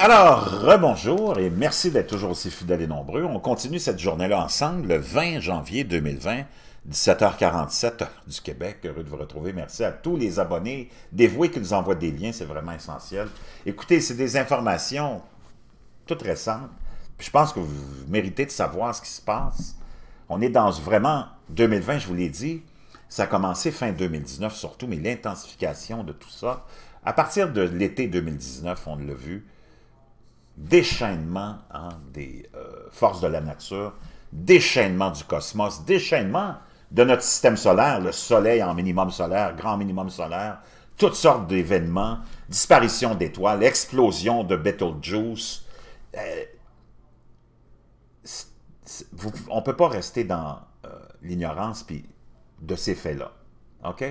Alors, rebonjour et merci d'être toujours aussi fidèles et nombreux. On continue cette journée-là ensemble le 20 janvier 2020, 17h47 du Québec. Heureux de vous retrouver. Merci à tous les abonnés dévoués qui nous envoient des liens, c'est vraiment essentiel. Écoutez, c'est des informations toutes récentes. je pense que vous méritez de savoir ce qui se passe. On est dans vraiment 2020, je vous l'ai dit. Ça a commencé fin 2019 surtout, mais l'intensification de tout ça, à partir de l'été 2019, on l'a vu, déchaînement hein, des euh, forces de la nature, déchaînement du cosmos, déchaînement de notre système solaire, le soleil en minimum solaire, grand minimum solaire, toutes sortes d'événements, disparition d'étoiles, explosion de Betelgeuse. Euh, on ne peut pas rester dans euh, l'ignorance de ces faits-là. OK?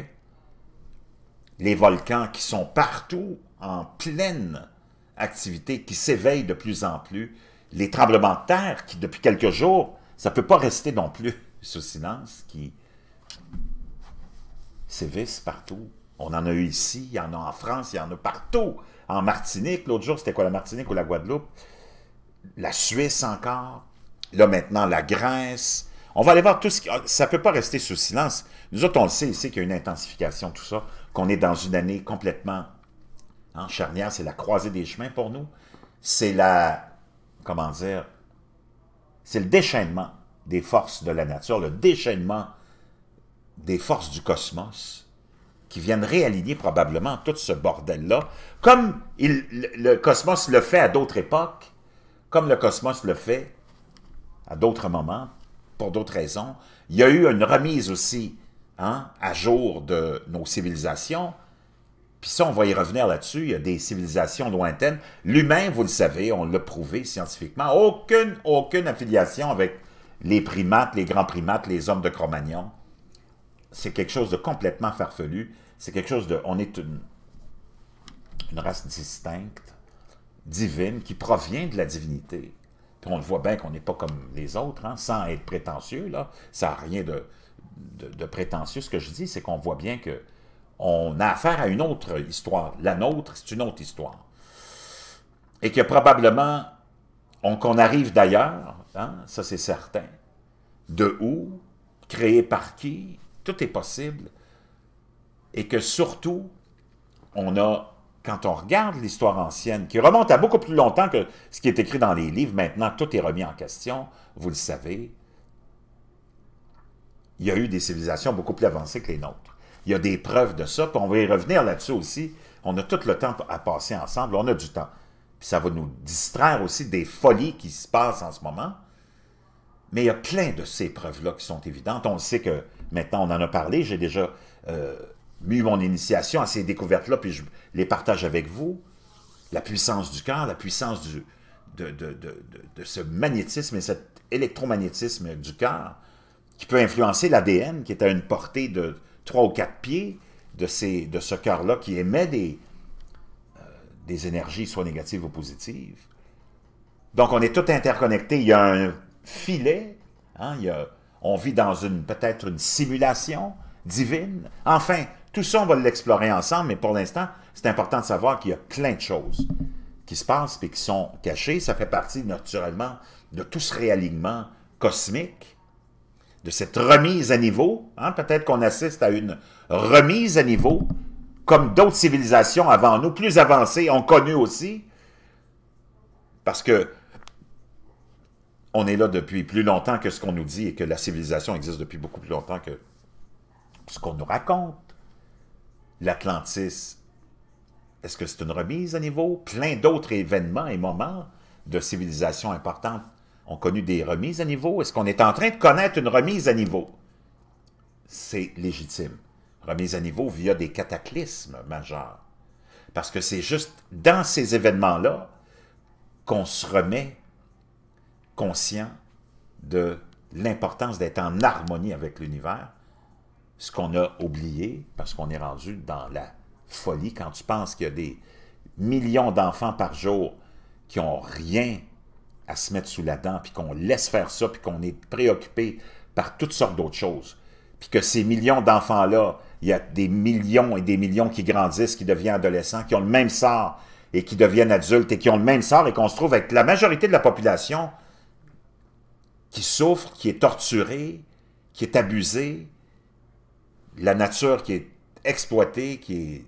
Les volcans qui sont partout en pleine activité qui s'éveille de plus en plus, les tremblements de terre qui, depuis quelques jours, ça ne peut pas rester non plus sous silence, qui sévissent partout. On en a eu ici, il y en a en France, il y en a partout. En Martinique, l'autre jour, c'était quoi, la Martinique ou la Guadeloupe? La Suisse encore. Là, maintenant, la Grèce. On va aller voir tout ce qui... Ça ne peut pas rester sous silence. Nous autres, on le sait ici qu'il y a une intensification, tout ça, qu'on est dans une année complètement charnière, c'est la croisée des chemins pour nous. C'est la, comment dire, c'est le déchaînement des forces de la nature, le déchaînement des forces du cosmos qui viennent réaligner probablement tout ce bordel-là, comme le cosmos le fait à d'autres époques, comme le cosmos le fait à d'autres moments, pour d'autres raisons. Il y a eu une remise aussi hein, à jour de nos civilisations, puis ça, on va y revenir là-dessus. Il y a des civilisations lointaines. L'humain, vous le savez, on l'a prouvé scientifiquement, aucune, aucune affiliation avec les primates, les grands primates, les hommes de Cro-Magnon. C'est quelque chose de complètement farfelu. C'est quelque chose de... On est une, race distincte, divine, qui provient de la divinité. Puis on le voit bien qu'on n'est pas comme les autres, hein, sans être prétentieux. Là. Ça n'a rien de, de, prétentieux. Ce que je dis, c'est qu'on voit bien que on a affaire à une autre histoire. La nôtre, c'est une autre histoire. Et que probablement, on, qu'on arrive d'ailleurs, hein, ça c'est certain, de où, créé par qui, tout est possible. Et que surtout, on a, quand on regarde l'histoire ancienne, qui remonte à beaucoup plus longtemps que ce qui est écrit dans les livres, maintenant tout est remis en question, vous le savez, il y a eu des civilisations beaucoup plus avancées que les nôtres. Il y a des preuves de ça, puis on va y revenir là-dessus aussi. On a tout le temps à passer ensemble, on a du temps. Puis ça va nous distraire aussi des folies qui se passent en ce moment. Mais il y a plein de ces preuves-là qui sont évidentes. On sait que maintenant, on en a parlé, j'ai déjà mis euh, mon initiation à ces découvertes-là, puis je les partage avec vous. La puissance du cœur, la puissance de, de ce magnétisme et cet électromagnétisme du cœur qui peut influencer l'ADN, qui est à une portée de trois ou quatre pieds de, ces, de ce cœur-là qui émet des, euh, des énergies, soit négatives ou positives. Donc, on est tout interconnecté Il y a un filet. Hein, on vit dans une peut-être une simulation divine. Enfin, tout ça, on va l'explorer ensemble, mais pour l'instant, c'est important de savoir qu'il y a plein de choses qui se passent et qui sont cachées. Ça fait partie, naturellement, de tout ce réalignement cosmique de cette remise à niveau. Hein, peut-être qu'on assiste à une remise à niveau, comme d'autres civilisations avant nous, plus avancées, ont connu aussi, parce que on est là depuis plus longtemps que ce qu'on nous dit et que la civilisation existe depuis beaucoup plus longtemps que ce qu'on nous raconte. L'Atlantis, est-ce que c'est une remise à niveau? Plein d'autres événements et moments de civilisation importantes ont connu des remises à niveau? Est-ce qu'on est en train de connaître une remise à niveau? C'est légitime. Remise à niveau via des cataclysmes majeurs. Parce que c'est juste dans ces événements-là qu'on se remet conscient de l'importance d'être en harmonie avec l'univers, ce qu'on a oublié parce qu'on est rendu dans la folie quand tu penses qu'il y a des millions d'enfants par jour qui n'ont rien à se mettre sous la dent, puis qu'on laisse faire ça, puis qu'on est préoccupé par toutes sortes d'autres choses. Puis que ces millions d'enfants-là, il y a des millions et des millions qui grandissent, qui deviennent adolescents, qui ont le même sort et qui deviennent adultes et qui ont le même sort et qu'on se trouve avec la majorité de la population qui souffre, qui est torturée, qui est abusée, la nature qui est exploitée, qui est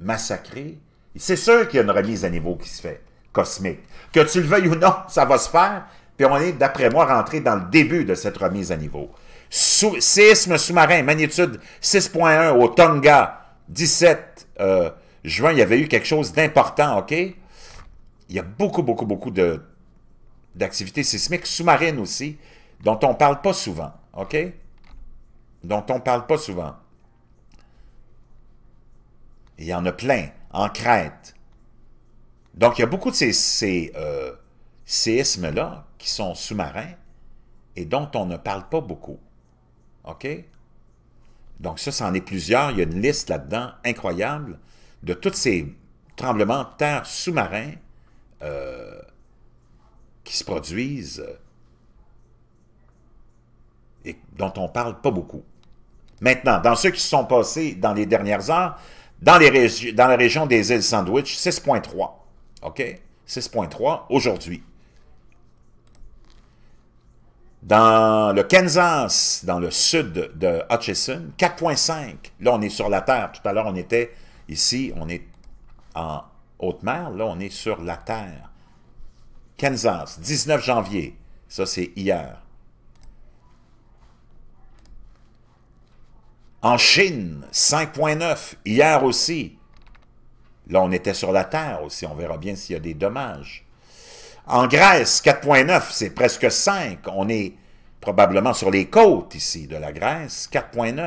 massacrée. C'est sûr qu'il y a une remise à niveau qui se fait cosmique. Que tu le veuilles ou non, ça va se faire, puis on est, d'après moi, rentré dans le début de cette remise à niveau. Sous, sous-marin, magnitude 6.1 au Tonga, 17 euh, juin, il y avait eu quelque chose d'important, OK? Il y a beaucoup, beaucoup, beaucoup d'activités sismiques sous-marines aussi, dont on ne parle pas souvent, OK? Dont on ne parle pas souvent. Il y en a plein. En Crète, donc, il y a beaucoup de ces, euh, séismes-là qui sont sous-marins et dont on ne parle pas beaucoup. OK? Donc, ça, c'en est plusieurs. Il y a une liste là-dedans incroyable de tous ces tremblements de terre sous-marins euh, qui se produisent et dont on ne parle pas beaucoup. Maintenant, dans ceux qui se sont passés dans les dernières heures, dans, dans la région des îles Sandwich, 6.3. OK? 6.3 aujourd'hui. Dans le Kansas, dans le sud de Hutchison, 4.5. Là, on est sur la Terre. Tout à l'heure, on était ici, on est en haute mer. Là, on est sur la Terre. Kansas, 19 janvier. Ça, c'est hier. En Chine, 5.9. Hier aussi. Là, on était sur la terre aussi. On verra bien s'il y a des dommages. En Grèce, 4.9, c'est presque 5. On est probablement sur les côtes ici de la Grèce, 4.9.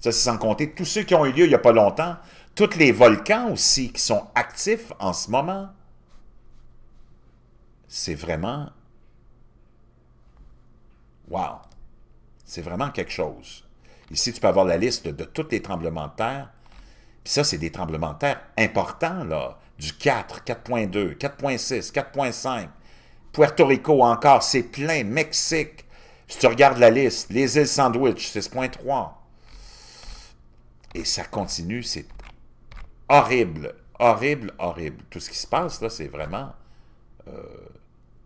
Ça, c'est sans compter tous ceux qui ont eu lieu il n'y a pas longtemps. Tous les volcans aussi qui sont actifs en ce moment. C'est vraiment... Wow! C'est vraiment quelque chose. Ici, tu peux avoir la liste de tous les tremblements de terre puis ça, c'est des tremblements de terre importants, là, du 4, 4.2, 4.6, 4.5. Puerto Rico encore, c'est plein. Mexique, si tu regardes la liste, les îles Sandwich, 6.3. Et ça continue, c'est horrible, horrible, horrible. Tout ce qui se passe, là, c'est vraiment... Euh,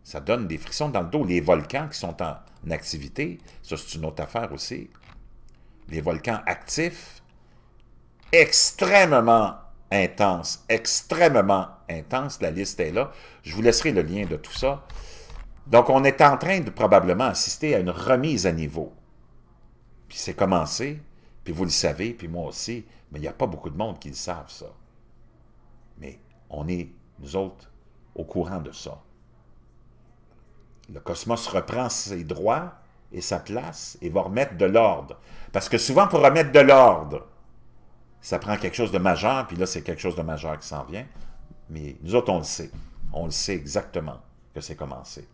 ça donne des frissons dans le dos. Les volcans qui sont en activité, ça, c'est une autre affaire aussi. Les volcans actifs, extrêmement intense, extrêmement intense. La liste est là. Je vous laisserai le lien de tout ça. Donc, on est en train de probablement assister à une remise à niveau. Puis c'est commencé, puis vous le savez, puis moi aussi, mais il n'y a pas beaucoup de monde qui le savent, ça. Mais on est, nous autres, au courant de ça. Le cosmos reprend ses droits et sa place et va remettre de l'ordre. Parce que souvent, pour remettre de l'ordre, ça prend quelque chose de majeur, puis là, c'est quelque chose de majeur qui s'en vient. Mais nous autres, on le sait. On le sait exactement que c'est commencé.